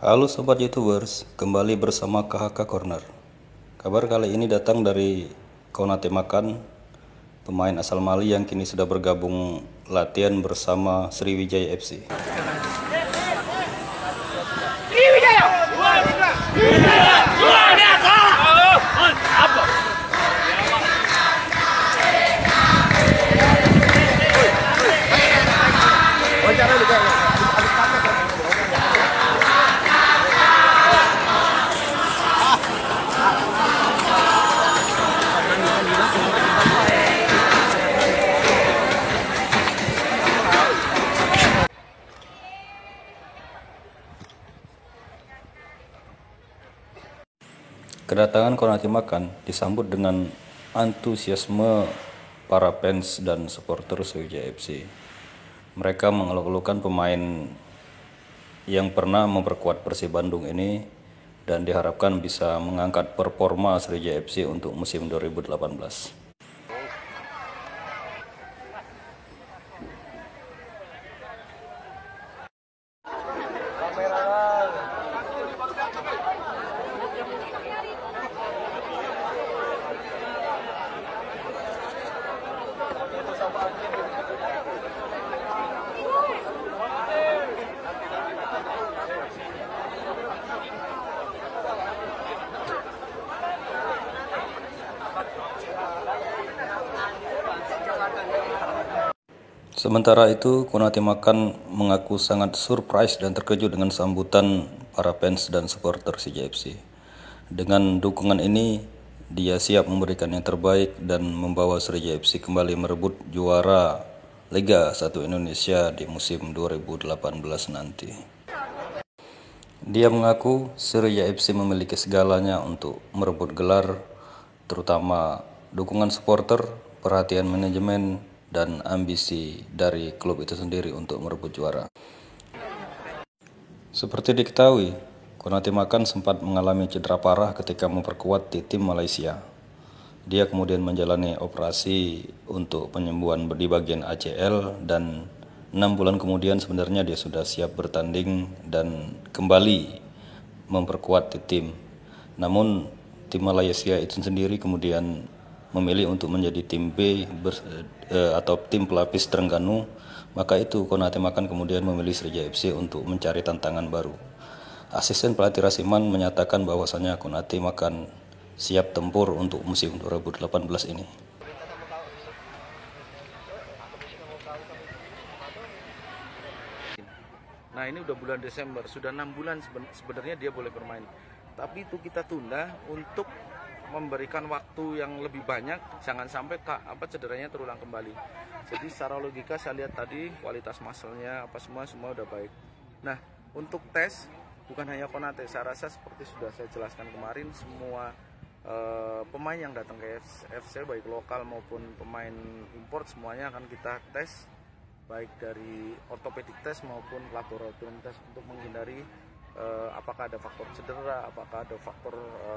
Halo Sobat Youtubers, kembali bersama KHK Corner Kabar kali ini datang dari Konate Makan Pemain asal Mali yang kini sudah bergabung latihan bersama Sriwijaya FC Sriwijaya! Kedatangan Kornati Makan disambut dengan antusiasme para fans dan supporter Sriwijaya FC. Mereka mengeluh eluhkan pemain yang pernah memperkuat Persib Bandung ini dan diharapkan bisa mengangkat performa Sriwijaya FC untuk musim 2018. Sementara itu, Konate Makan mengaku sangat surprise dan terkejut dengan sambutan para fans dan supporter CJFC. Dengan dukungan ini, dia siap memberikan yang terbaik dan membawa Sriwijaya FC kembali merebut juara Liga 1 Indonesia di musim 2018 nanti. Dia mengaku Sriwijaya FC memiliki segalanya untuk merebut gelar, terutama dukungan supporter, perhatian manajemen, dan ambisi dari klub itu sendiri untuk merebut juara. Seperti diketahui, Konate Makan sempat mengalami cedera parah ketika memperkuat di tim Malaysia. Dia kemudian menjalani operasi untuk penyembuhan di bagian ACL dan enam bulan kemudian sebenarnya dia sudah siap bertanding dan kembali memperkuat di tim. Namun tim Malaysia itu sendiri kemudian memilih untuk menjadi tim B ber, e, eh, atau tim pelapis Terengganu, maka itu Konate Makan kemudian memilih Srija FC untuk mencari tantangan baru. Asisten pelatih Rasiman menyatakan bahwasannya Konate Makan siap tempur untuk musim 2018 ini. Nah ini udah bulan Desember, sudah enam bulan sebenarnya dia boleh bermain. Tapi itu kita tunda untuk memberikan waktu yang lebih banyak jangan sampai kak, apa cederanya terulang kembali jadi secara logika saya lihat tadi kualitas muscle apa semua semua udah baik nah untuk tes bukan hanya Konate saya rasa seperti sudah saya jelaskan kemarin semua uh, pemain yang datang ke FC baik lokal maupun pemain import semuanya akan kita tes baik dari ortopedik tes maupun laboratorium tes untuk menghindari uh, apakah ada faktor cedera apakah ada faktor uh,